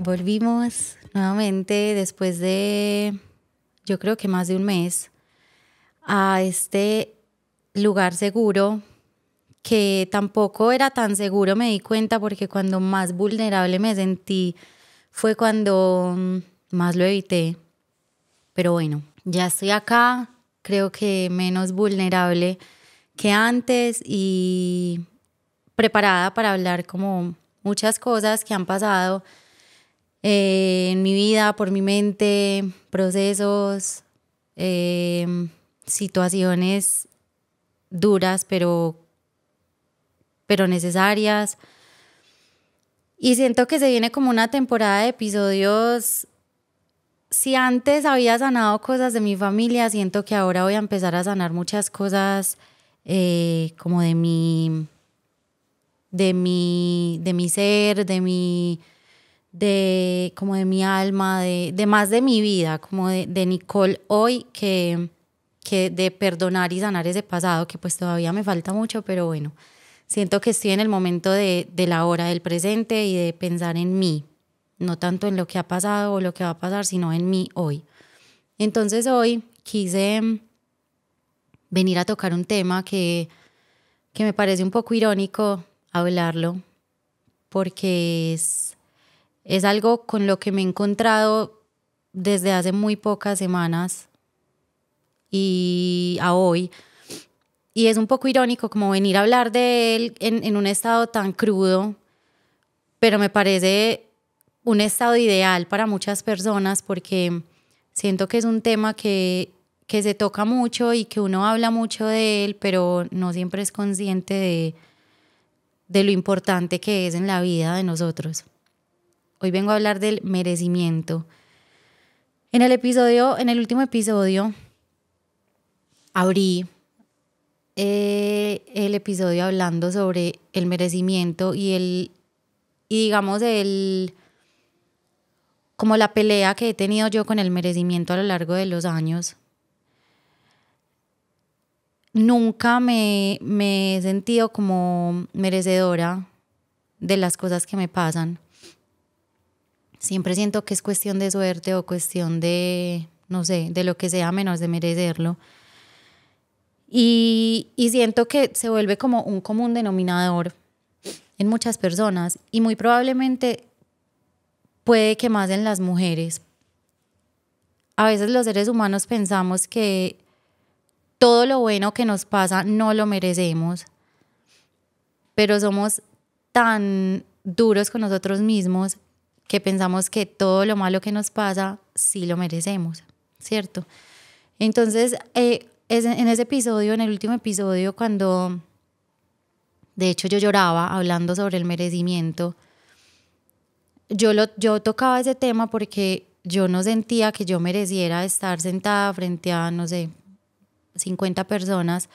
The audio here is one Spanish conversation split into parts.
volvimos nuevamente después de, yo creo que más de un mes, a este lugar seguro que tampoco era tan seguro, me di cuenta, porque cuando más vulnerable me sentí fue cuando mm, más lo evité. Pero bueno, ya estoy acá, creo que menos vulnerable que antes y preparada para hablar como muchas cosas que han pasado eh, en mi vida, por mi mente, procesos, eh, situaciones duras, pero, pero necesarias. Y siento que se viene como una temporada de episodios. Si antes había sanado cosas de mi familia, siento que ahora voy a empezar a sanar muchas cosas eh, como de mi, de mi, de mi ser, de mi, de como de mi alma, de, más de mi vida, como de, de Nicole hoy que, que de perdonar y sanar ese pasado, que pues todavía me falta mucho, pero bueno, siento que estoy en el momento de, de la hora del presente y de pensar en mí, no tanto en lo que ha pasado o lo que va a pasar, sino en mí hoy. Entonces hoy quise mm, venir a tocar un tema que, que me parece un poco irónico hablarlo, porque es es algo con lo que me he encontrado desde hace muy pocas semanas y a hoy. Y es un poco irónico como venir a hablar de él en, un estado tan crudo, pero me parece un estado ideal para muchas personas porque siento que es un tema que, que, se toca mucho y que uno habla mucho de él, pero no siempre es consciente de lo importante que es en la vida de nosotros. Hoy vengo a hablar del merecimiento. En el episodio, en el último episodio, abrí eh, el episodio hablando sobre el merecimiento y el, y digamos el, como la pelea que he tenido yo con el merecimiento a lo largo de los años. Nunca me he sentido como merecedora de las cosas que me pasan Siempre siento que es cuestión de suerte o cuestión de, no sé, de lo que sea menos de merecerlo. Y, siento que se vuelve como un común denominador en muchas personas y muy probablemente puede que más en las mujeres. A veces los seres humanos pensamos que todo lo bueno que nos pasa no lo merecemos, pero somos tan duros con nosotros mismos que pensamos que todo lo malo que nos pasa sí lo merecemos, ¿cierto? Entonces, eh, en ese episodio, en el último episodio, cuando de hecho yo lloraba hablando sobre el merecimiento, yo, lo, yo tocaba ese tema porque yo no sentía que yo mereciera estar sentada frente a, no sé, 50 personas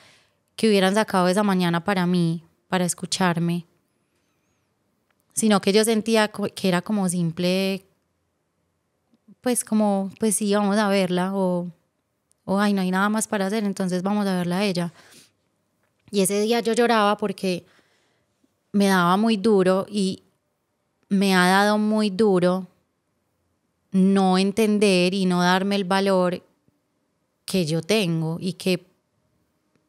que hubieran sacado esa mañana para mí, para escucharme, sino que yo sentía que era como simple, pues como, pues sí, vamos a verla, o, o ay, no hay nada más para hacer, entonces vamos a verla a ella. Y ese día yo lloraba porque me daba muy duro y me ha dado muy duro no entender y no darme el valor que yo tengo y que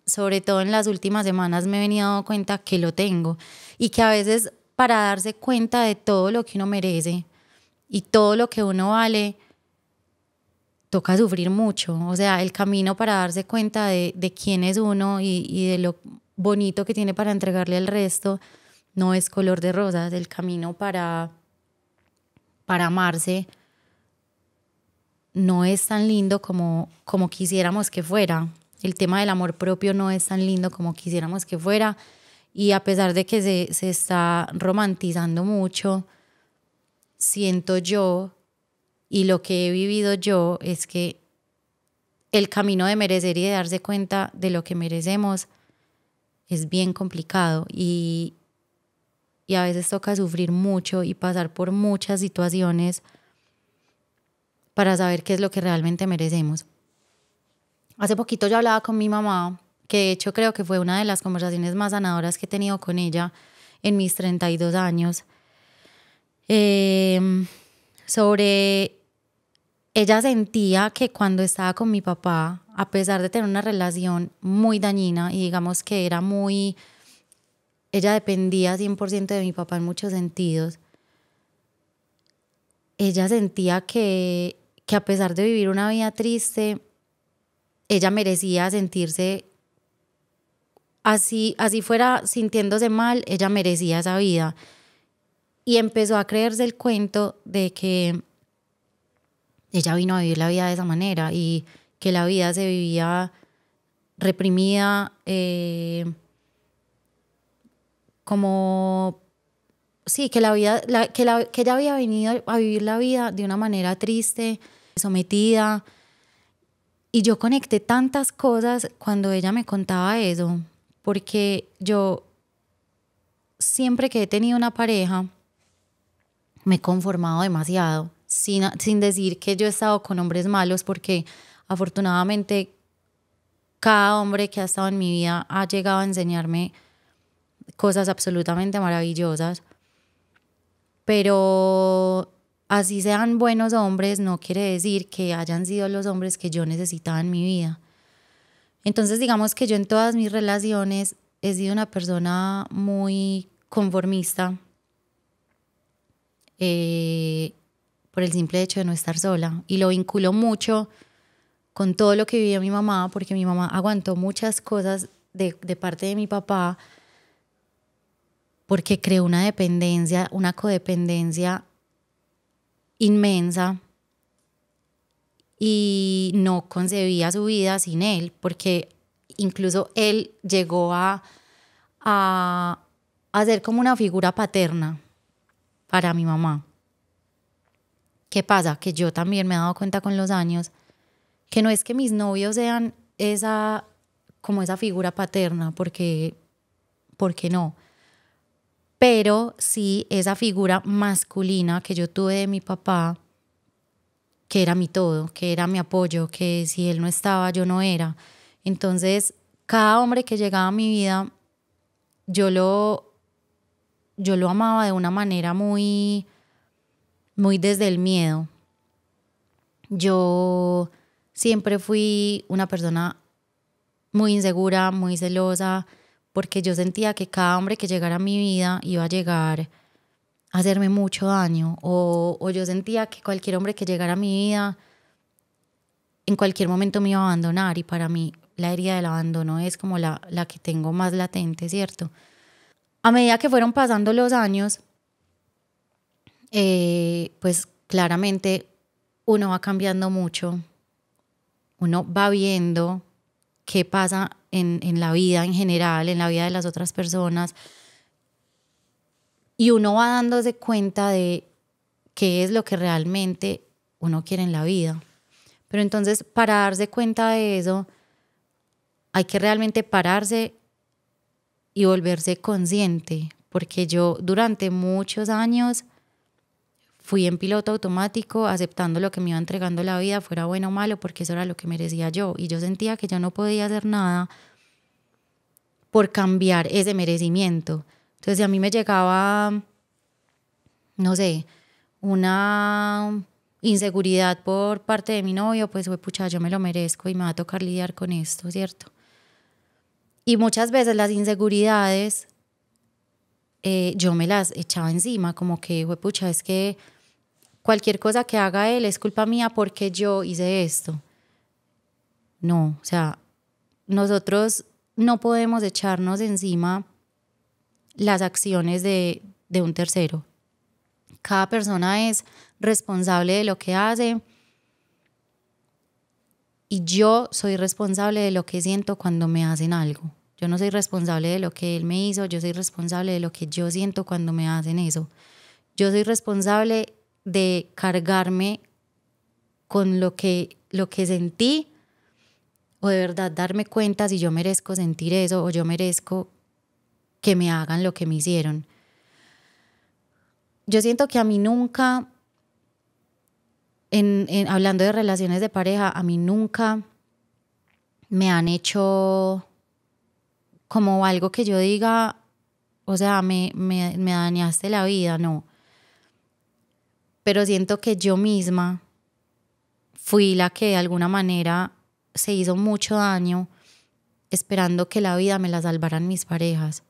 sobre todo en las últimas semanas me he venido dar cuenta que lo tengo y que a veces para darse cuenta de todo lo que uno merece y todo lo que uno vale, toca sufrir mucho. O sea, el camino para darse cuenta de, quién es uno y, de lo bonito que tiene para entregarle al resto no es color de rosas. El camino para, para amarse no es tan lindo como, como quisiéramos que fuera. El tema del amor propio no es tan lindo como quisiéramos que fuera. Y a pesar de que se, está romantizando mucho, siento yo y lo que he vivido yo es que el camino de merecer y de darse cuenta de lo que merecemos es bien complicado y, y a veces toca sufrir mucho y pasar por muchas situaciones para saber qué es lo que realmente merecemos. Hace poquito yo hablaba con mi mamá que de hecho creo que fue una de las conversaciones más sanadoras que he tenido con ella en mis 32 años, em, sobre ella sentía que cuando estaba con mi papá, a pesar de tener una relación muy dañina y digamos que era muy, ella dependía 100% de mi papá en muchos sentidos, ella sentía que, que a pesar de vivir una vida triste, ella merecía sentirse así, fuera sintiéndose mal, ella merecía esa vida. Y empezó a creerse el cuento de que ella vino a vivir la vida de esa manera y que la vida se vivía reprimida, eh, como, sí, que, la vida, que ella había venido a vivir la vida de una manera triste, sometida. Y yo conecté tantas cosas cuando ella me contaba eso porque yo siempre que he tenido una pareja, me he conformado demasiado, sin, sin decir que yo he estado con hombres malos, porque afortunadamente cada hombre que ha estado en mi vida ha llegado a enseñarme cosas absolutamente maravillosas. Pero así sean buenos hombres, no quiere decir que hayan sido los hombres que yo necesitaba en mi vida. Entonces, digamos que yo en todas mis relaciones he sido una persona muy conformista eh, por el simple hecho de no estar sola. Y lo vinculo mucho con todo lo que vivía mi mamá, porque mi mamá aguantó muchas cosas de, de parte de mi papá, porque creó una dependencia, una codependencia inmensa y no concebía su vida sin él, porque incluso él llegó a, a, ser como una figura paterna para mi mamá. ¿Qué pasa? Que yo también me he dado cuenta con los años que no es que mis novios sean esa como esa figura paterna, porque porque no. Pero sí esa figura masculina que yo tuve de mi papá que era mi todo, que era mi apoyo, que si él no estaba, yo no era. Entonces, cada hombre que llegaba a mi vida, yo lo, yo lo amaba de una manera muy, muy desde el miedo. Yo siempre fui una persona muy insegura, muy celosa, porque yo sentía que cada hombre que llegara a mi vida iba a llegar hacerme mucho daño o, yo sentía que cualquier hombre que llegara a mi vida en cualquier momento me iba a abandonar y para mí la herida del abandono es como la, que tengo más latente, ¿cierto? A medida que fueron pasando los años, eh, pues claramente uno va cambiando mucho, uno va viendo qué pasa en, en la vida en general, en la vida de las otras personas, y uno va dándose cuenta de qué es lo que realmente uno quiere en la vida. Pero entonces, para darse cuenta de eso, hay que realmente pararse y volverse consciente, porque yo durante muchos años fui en piloto automático aceptando lo que me iba entregando la vida, fuera bueno o malo, porque eso era lo que merecía yo. Y yo sentía que yo no podía hacer nada por cambiar ese merecimiento. Entonces, a mí me llegaba, no sé, una inseguridad por parte de mi novio, pues, pucha, yo me lo merezco y me va a tocar lidiar con esto, ¿cierto? Y muchas veces las inseguridades eh, yo me las echaba encima, como que, pucha, es que cualquier cosa que haga él es culpa mía porque yo hice esto. No, o sea, nosotros no podemos echarnos encima las acciones de, un tercero. Cada persona es responsable de lo que hace y yo soy responsable de lo que siento cuando me hacen algo. Yo no soy responsable de lo que él me hizo, yo soy responsable de lo que yo siento cuando me hacen eso. Yo soy responsable de cargarme con lo que, lo que sentí o de verdad darme cuenta si yo merezco sentir eso o yo merezco que me hagan lo que me hicieron. Yo siento que a mí nunca, en, hablando de relaciones de pareja, a mí nunca me han hecho como algo que yo diga, o sea, me dañaste la vida, no. Pero siento que yo misma fui la que de alguna manera se hizo mucho daño esperando que la vida me la salvaran mis parejas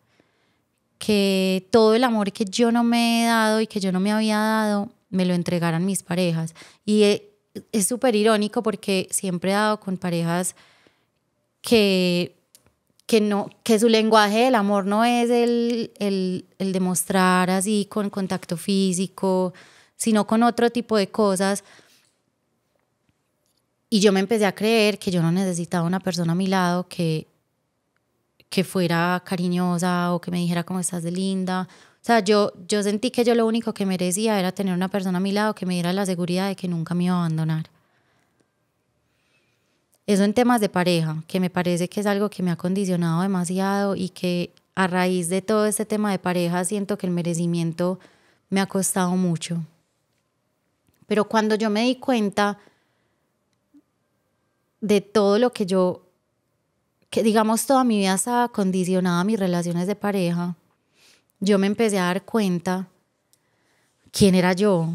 que todo el amor que yo no me he dado y que yo no me había dado, me lo entregaran mis parejas. Y eh, es súper irónico porque siempre he dado con parejas que, que, no, que su lenguaje del amor no es el, el, el demostrar así con contacto físico, sino con otro tipo de cosas. Y yo me empecé a creer que yo no necesitaba una persona a mi lado que que fuera cariñosa o que me dijera cómo estás de linda. O sea, yo, yo sentí que yo lo único que merecía era tener una persona a mi lado que me diera la seguridad de que nunca me iba a abandonar. Eso en temas de pareja, que me parece que es algo que me ha condicionado demasiado y que a raíz de todo este tema de pareja siento que el merecimiento me ha costado mucho. Pero cuando yo me di cuenta de todo lo que yo digamos toda mi vida estaba condicionada a mis relaciones de pareja, yo me empecé a dar cuenta quién era yo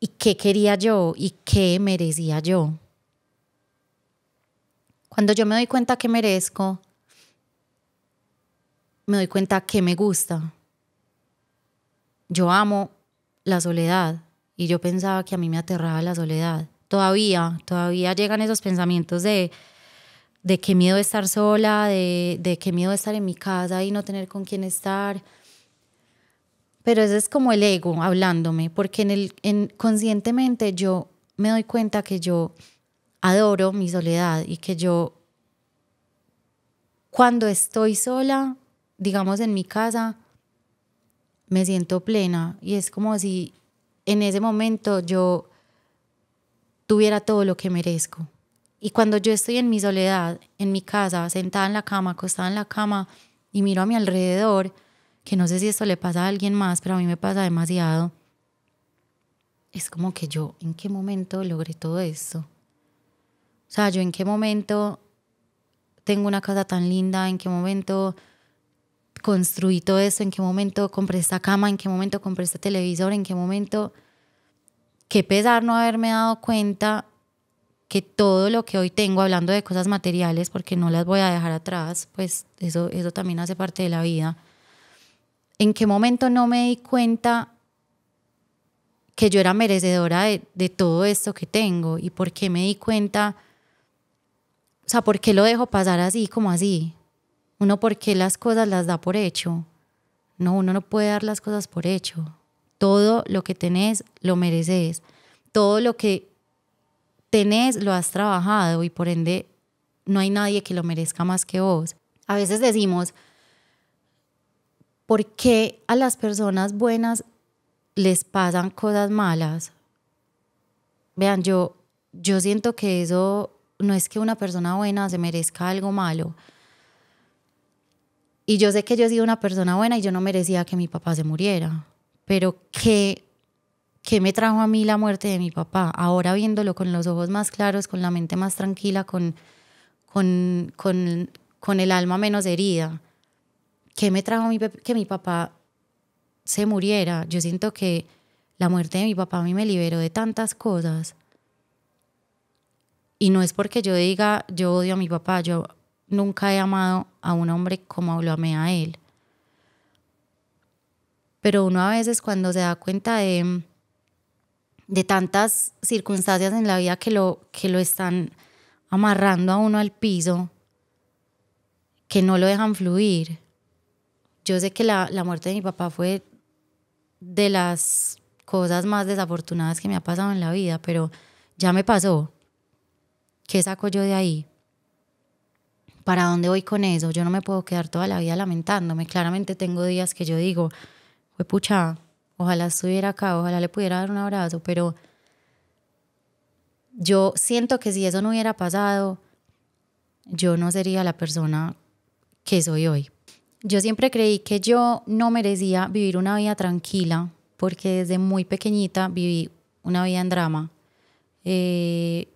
y qué quería yo y qué merecía yo. Cuando yo me doy cuenta que merezco, me doy cuenta que me gusta. Yo amo la soledad y yo pensaba que a mí me aterraba la soledad. Todavía, todavía llegan esos pensamientos de de qué miedo estar sola, de, qué miedo estar en mi casa y no tener con quién estar. Pero eso es como el ego hablándome, porque en el, conscientemente yo me doy cuenta que yo adoro mi soledad y que yo cuando estoy sola, digamos en mi casa, me siento plena y es como si en ese momento yo tuviera todo lo que merezco. Y cuando yo estoy en mi soledad, en mi casa, sentada en la cama, acostada en la cama y miro a mi alrededor, que no sé si esto le pasa a alguien más, pero a mí me pasa demasiado, es como que yo, ¿en qué momento logré todo esto? O sea, yo en qué momento tengo una casa tan linda, en qué momento construí todo eso, en qué momento compré esta cama, en qué momento compré este televisor, en qué momento... Qué pesar no haberme dado cuenta que todo lo que hoy tengo, hablando de cosas materiales, porque no las voy a dejar atrás, pues eso, eso también hace parte de la vida, ¿en qué momento no me di cuenta que yo era merecedora de, de todo esto que tengo? ¿Y por qué me di cuenta? O sea, ¿por qué lo dejo pasar así como así? Uno, ¿por qué las cosas las da por hecho? No, uno no puede dar las cosas por hecho. Todo lo que tenés lo mereces. Todo lo que tenés, lo has trabajado y por ende no hay nadie que lo merezca más que vos. A veces decimos, ¿por qué a las personas buenas les pasan cosas malas? Vean, yo, yo siento que eso no es que una persona buena se merezca algo malo. Y yo sé que yo he sido una persona buena y yo no merecía que mi papá se muriera, pero qué ¿qué me trajo a mí la muerte de mi papá? Ahora viéndolo con los ojos más claros, con la mente más tranquila, con, con, con, el alma menos herida, ¿qué me trajo a mi, que mi papá se muriera? Yo siento que la muerte de mi papá a mí me liberó de tantas cosas. Y no es porque yo diga, yo odio a mi papá, yo nunca he amado a un hombre como lo amé a él. Pero uno a veces cuando se da cuenta de, de tantas circunstancias en la vida que lo, que lo están amarrando a uno al piso, que no lo dejan fluir. Yo sé que la, muerte de mi papá fue de las cosas más desafortunadas que me ha pasado en la vida, pero ya me pasó. ¿Qué saco yo de ahí? ¿Para dónde voy con eso? Yo no me puedo quedar toda la vida lamentándome. Claramente tengo días que yo digo, fue pucha, Ojalá estuviera acá, ojalá le pudiera dar un abrazo, pero yo siento que si eso no hubiera pasado, yo no sería la persona que soy hoy. Yo siempre creí que yo no merecía vivir una vida tranquila, porque desde muy pequeñita viví una vida en drama. Eh,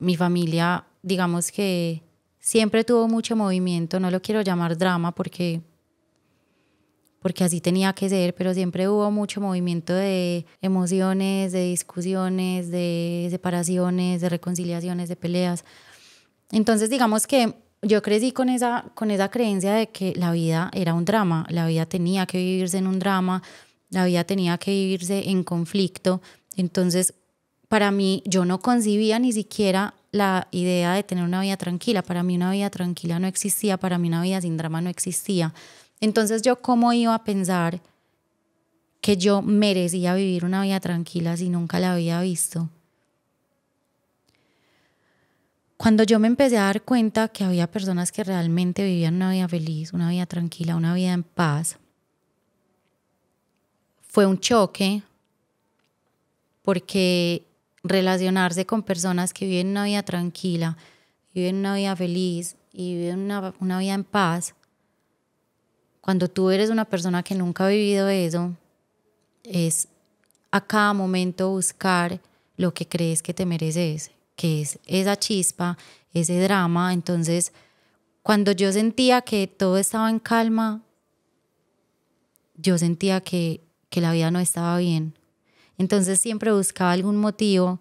mi familia, digamos que siempre tuvo mucho movimiento, no lo quiero llamar drama porque porque así tenía que ser, pero siempre hubo mucho movimiento de emociones, de discusiones, de separaciones, de reconciliaciones, de peleas. Entonces, digamos que yo crecí con esa, con esa creencia de que la vida era un drama, la vida tenía que vivirse en un drama, la vida tenía que vivirse en conflicto. Entonces, para mí, yo no concibía ni siquiera la idea de tener una vida tranquila. Para mí una vida tranquila no existía, para mí una vida sin drama no existía. Entonces yo cómo iba a pensar que yo merecía vivir una vida tranquila si nunca la había visto. Cuando yo me empecé a dar cuenta que había personas que realmente vivían una vida feliz, una vida tranquila, una vida en paz, fue un choque porque relacionarse con personas que viven una vida tranquila, viven una vida feliz y viven una, una vida en paz, cuando tú eres una persona que nunca ha vivido eso, es a cada momento buscar lo que crees que te mereces, que es esa chispa, ese drama. Entonces, cuando yo sentía que todo estaba en calma, yo sentía que, la vida no estaba bien. Entonces siempre buscaba algún motivo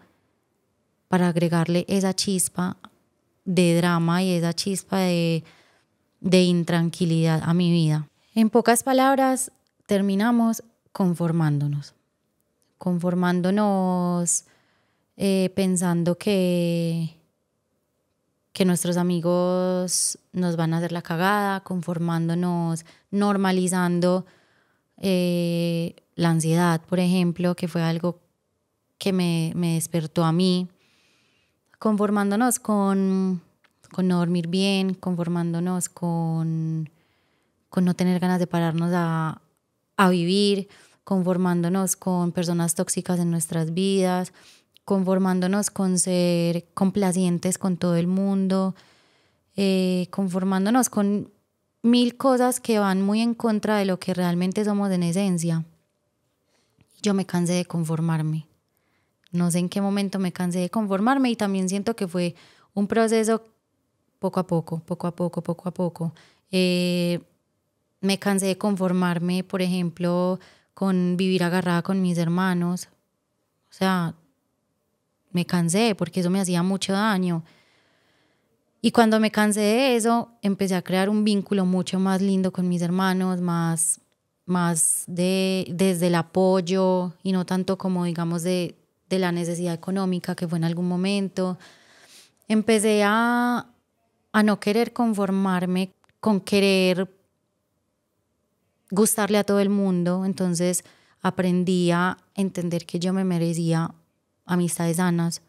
para agregarle esa chispa de drama y esa chispa de intranquilidad a mi vida. En pocas palabras, terminamos conformándonos, conformándonos eh, pensando que, que nuestros amigos nos van a hacer la cagada, conformándonos, normalizando eh, la ansiedad, por ejemplo, que fue algo que me, despertó a mí, conformándonos con, con no dormir bien, conformándonos con con no tener ganas de pararnos a, vivir, conformándonos con personas tóxicas en nuestras vidas, conformándonos con ser complacientes con todo el mundo, eh, conformándonos con mil cosas que van muy en contra de lo que realmente somos en esencia. Yo me cansé de conformarme. No sé en qué momento me cansé de conformarme y también siento que fue un proceso poco a poco, poco a poco, poco a poco. Eh, me cansé de conformarme, por ejemplo, con vivir agarrada con mis hermanos. O sea, me cansé porque eso me hacía mucho daño. Y cuando me cansé de eso, empecé a crear un vínculo mucho más lindo con mis hermanos, más, más de, desde el apoyo y no tanto como, digamos, de, la necesidad económica que fue en algún momento. Empecé a, a no querer conformarme con querer gustarle a todo el mundo, entonces aprendí a entender que yo me merecía amistades sanas,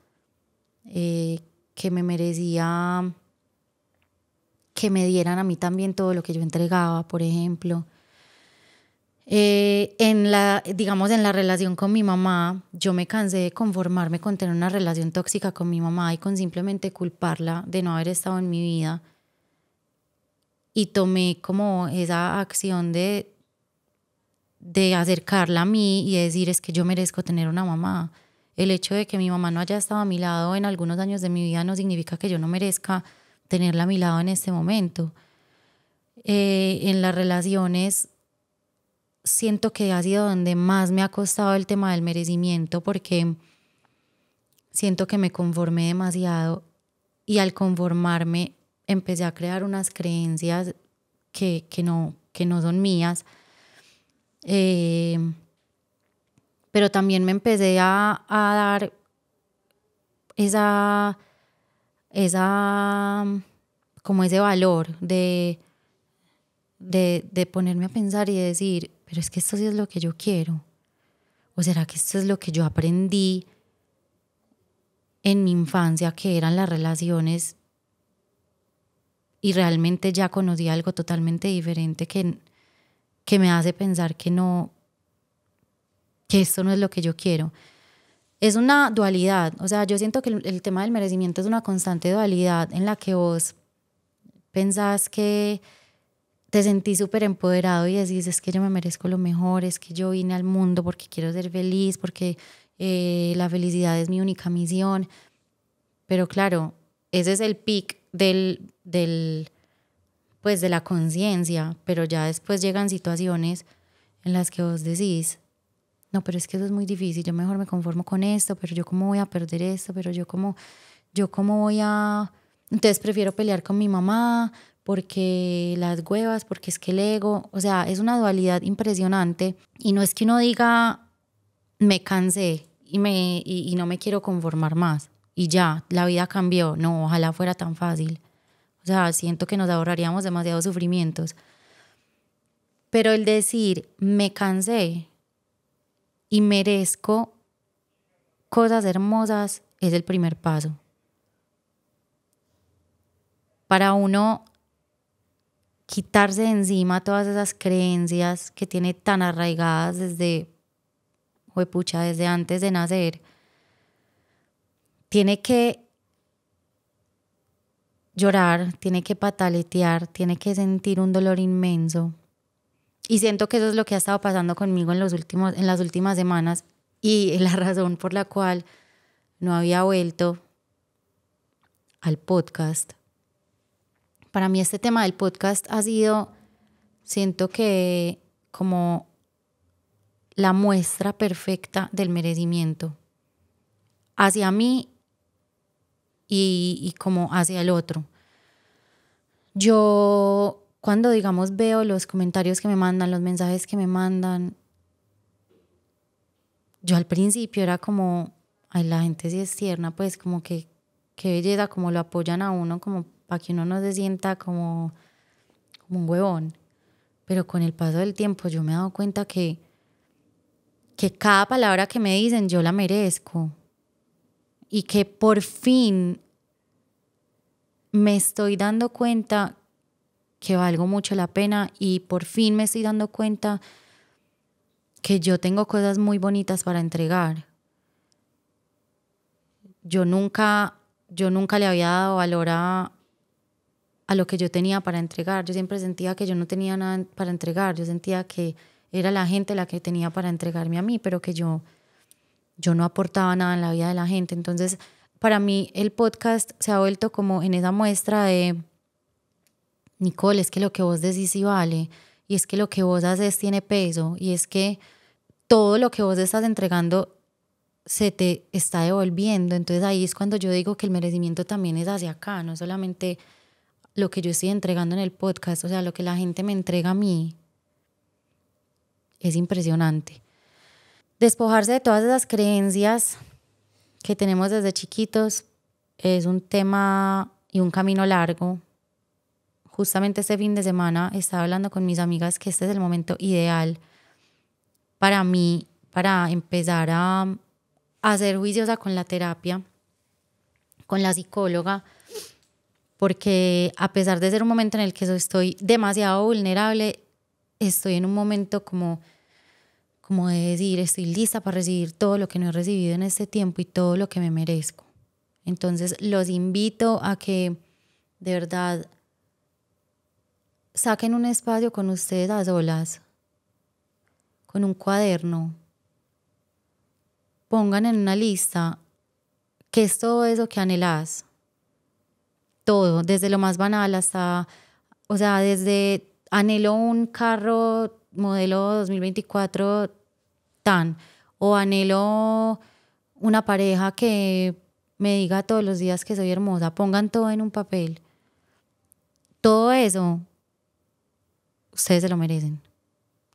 eh, que me merecía que me dieran a mí también todo lo que yo entregaba, por ejemplo. Eh, en la, digamos, en la relación con mi mamá, yo me cansé de conformarme con tener una relación tóxica con mi mamá y con simplemente culparla de no haber estado en mi vida. Y tomé como esa acción de de acercarla a mí y decir es que yo merezco tener una mamá. El hecho de que mi mamá no haya estado a mi lado en algunos años de mi vida no significa que yo no merezca tenerla a mi lado en este momento. Eh, en las relaciones siento que ha sido donde más me ha costado el tema del merecimiento porque siento que me conformé demasiado y al conformarme empecé a crear unas creencias que, no, que no son mías eh, pero también me empecé a, dar esa, esa, como ese valor de, de, de, ponerme a pensar y decir, pero es que esto sí es lo que yo quiero. ¿O será que esto es lo que yo aprendí en mi infancia, que eran las relaciones? Y realmente ya conocí algo totalmente diferente que que me hace pensar que no, que esto no es lo que yo quiero. Es una dualidad, o sea, yo siento que el, tema del merecimiento es una constante dualidad en la que vos pensás que te sentís súper empoderado y decís, es que yo me merezco lo mejor, es que yo vine al mundo porque quiero ser feliz, porque eh, la felicidad es mi única misión. Pero claro, ese es el pic del, del, pues de la conciencia, pero ya después llegan situaciones en las que vos decís, no, pero es que eso es muy difícil, yo mejor me conformo con esto, pero yo cómo voy a perder esto, pero yo cómo, yo cómo voy a... Entonces prefiero pelear con mi mamá porque las huevas, porque es que el ego, o sea, es una dualidad impresionante y no es que uno diga, me cansé y, me, y, y no me quiero conformar más y ya, la vida cambió, no, ojalá fuera tan fácil. O sea, siento que nos ahorraríamos demasiados sufrimientos. Pero el decir, me cansé y merezco cosas hermosas es el primer paso. Para uno quitarse de encima todas esas creencias que tiene tan arraigadas desde, pucha, desde antes de nacer, tiene que llorar, tiene que pataletear, tiene que sentir un dolor inmenso. Y siento que eso es lo que ha estado pasando conmigo en, los últimos, en las últimas semanas y la razón por la cual no había vuelto al podcast. Para mí este tema del podcast ha sido, siento que como la muestra perfecta del merecimiento hacia mí y, como hacia el otro. Yo cuando, digamos, veo los comentarios que me mandan, los mensajes que me mandan, yo al principio era como, ay, la gente sí es tierna, pues como que qué belleza, como lo apoyan a uno, como para que uno no se sienta como, como un huevón. Pero con el paso del tiempo yo me he dado cuenta que, que cada palabra que me dicen yo la merezco. Y que por fin me estoy dando cuenta que valgo mucho la pena y por fin me estoy dando cuenta que yo tengo cosas muy bonitas para entregar. Yo nunca, yo nunca le había dado valor a, a lo que yo tenía para entregar. Yo siempre sentía que yo no tenía nada para entregar. Yo sentía que era la gente la que tenía para entregarme a mí, pero que yo, yo no aportaba nada en la vida de la gente. Entonces, para mí el podcast se ha vuelto como en esa muestra de, Nicole, es que lo que vos decís y vale, y es que lo que vos haces tiene peso, y es que todo lo que vos estás entregando se te está devolviendo. Entonces ahí es cuando yo digo que el merecimiento también es hacia acá, no solamente lo que yo estoy entregando en el podcast, o sea, lo que la gente me entrega a mí es impresionante. Despojarse de todas esas creencias que tenemos desde chiquitos es un tema y un camino largo. Justamente este fin de semana estaba hablando con mis amigas que este es el momento ideal para mí, para empezar a, hacer juiciosa con la terapia, con la psicóloga, porque a pesar de ser un momento en el que estoy demasiado vulnerable, estoy en un momento como como de decir, estoy lista para recibir todo lo que no he recibido en este tiempo y todo lo que me merezco. Entonces los invito a que de verdad saquen un espacio con ustedes a solas, con un cuaderno, pongan en una lista qué es todo eso que anhelas. todo, desde lo más banal hasta, o sea, desde anhelo un carro modelo 2024 tan, o anhelo una pareja que me diga todos los días que soy hermosa, pongan todo en un papel. Todo eso, ustedes se lo merecen.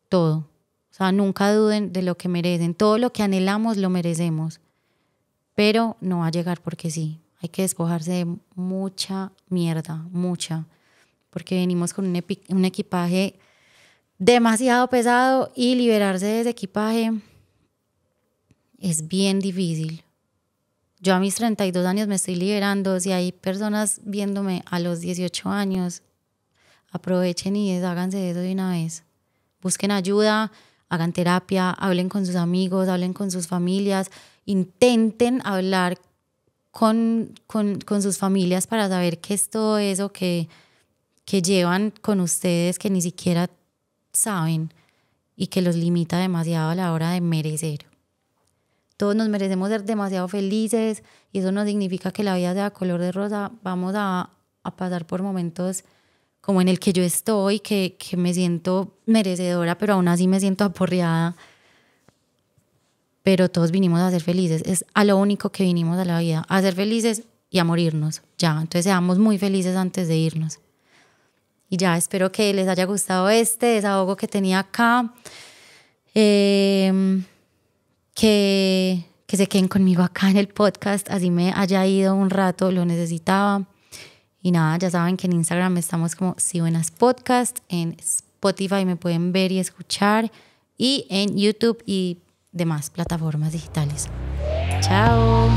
Todo. O sea, nunca duden de lo que merecen. Todo lo que anhelamos lo merecemos. Pero no va a llegar porque sí. Hay que despojarse de mucha mierda, mucha. Porque venimos con un, un equipaje demasiado pesado y liberarse de ese equipaje es bien difícil. Yo a mis 32 años me estoy liberando. Si hay personas viéndome a los 18 años, aprovechen y háganse de eso de una vez. Busquen ayuda, hagan terapia, hablen con sus amigos, hablen con sus familias, intenten hablar con, con, con sus familias para saber qué es todo eso que, que llevan con ustedes que ni siquiera saben y que los limita demasiado a la hora de merecer. Todos nos merecemos ser demasiado felices y eso no significa que la vida sea color de rosa. Vamos a, a pasar por momentos como en el que yo estoy, que, que me siento merecedora, pero aún así me siento aporreada. Pero todos vinimos a ser felices. Es a lo único que vinimos a la vida, a ser felices y a morirnos. Ya, entonces seamos muy felices antes de irnos. Y ya, espero que les haya gustado este desahogo que tenía acá. Em, que, se queden conmigo acá en el podcast, así me haya ido un rato, lo necesitaba. Y nada, ya saben que en Instagram estamos como Si Buenas Podcast, en Spotify me pueden ver y escuchar, y en YouTube y demás plataformas digitales. Chao.